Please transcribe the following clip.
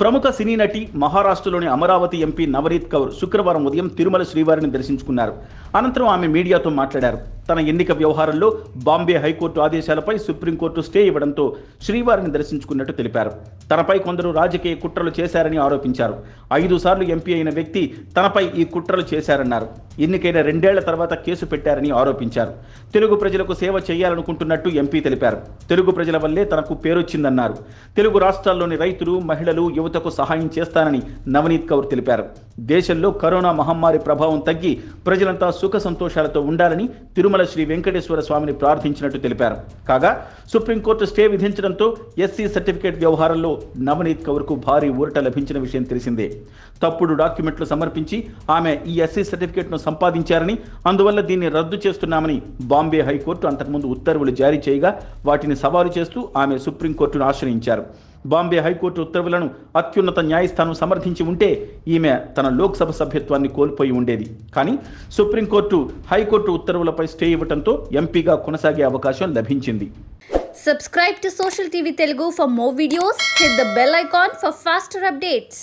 ప్రముఖ సినీ నటి మహారాష్ట్రలోని అమరావతి ఎంపీ నవరీత్ కౌర్ శుక్రవారం ఉదయం తిరుమల శ్రీవారిని దర్శించుకున్నారు అనంతరం ఆమె మీడియాతో మాట్లాడారు తన ఎన్నిక వ్యవహారంలో బాంబే హైకోర్టు ఆదేశాలపై సుప్రీంకోర్టు స్టే ఇవ్వడంతో శ్రీవారిని దర్శించుకున్నట్టు తెలిపారు తనపై కొందరు రాజకీయ కుట్రలు చేశారని ఆరోపించారు ఐదు సార్లు ఎంపీ అయిన వ్యక్తి తనపై ఈ కుట్రలు చేశారన్నారు ఎన్నికైన రెండేళ్ల తర్వాత కేసు పెట్టారని ఆరోపించారు తెలుగు ప్రజలకు సేవ చేయాలనుకుంటున్నట్టు ఎంపీ తెలిపారు తెలుగు ప్రజల వల్లే తనకు పేరొచ్చిందన్నారు తెలుగు రాష్ట్రాల్లోని రైతులు మహిళలు యువతకు సహాయం చేస్తానని నవనీత్ కౌర్ తెలిపారు దేశంలో కరోనా మహమ్మారి ప్రభావం తగ్గి ప్రజలంతా సుఖ సంతోషాలతో ఉండాలని తిరుమల శ్రీ వెంకటేశ్వర స్వామిని ప్రార్థించినట్టు తెలిపారు కాగా సుప్రీంకోర్టు స్టే విధించడంతో ఎస్సీ సర్టిఫికేట్ వ్యవహారంలో నవనీత్ కౌర్కు భారీ ఊరట లభించిన విషయం తెలిసిందే తప్పుడు డాక్యుమెంట్లు సమర్పించి ఆమె ఈ ఎస్సీ సర్టిఫికేట్ను సంపాదించారని అందువల్ల దీన్ని రద్దు చేస్తున్నామని బాంబే హైకోర్టు అంతకుముందు ఉత్తర్వులు జారీ చేయగా వాటిని సవాలు చేస్తూ ఆమె సుప్రీంకోర్టును ఆశ్రయించారు బాంబే హైకోర్టు ఉత్తర్వులను అత్యున్నత న్యాయస్థానం సమర్థించి ఉంటే ఈమె తన లోక్సభ సభ్యత్వాన్ని కోల్పోయి ఉండేది కానీ సుప్రీంకోర్టు హైకోర్టు ఉత్తర్వులపై స్టే ఇవ్వడంతో ఎంపీగా కొనసాగే అవకాశం లభించింది subscribe to social TV Telugu for more videos hit the bell icon for faster updates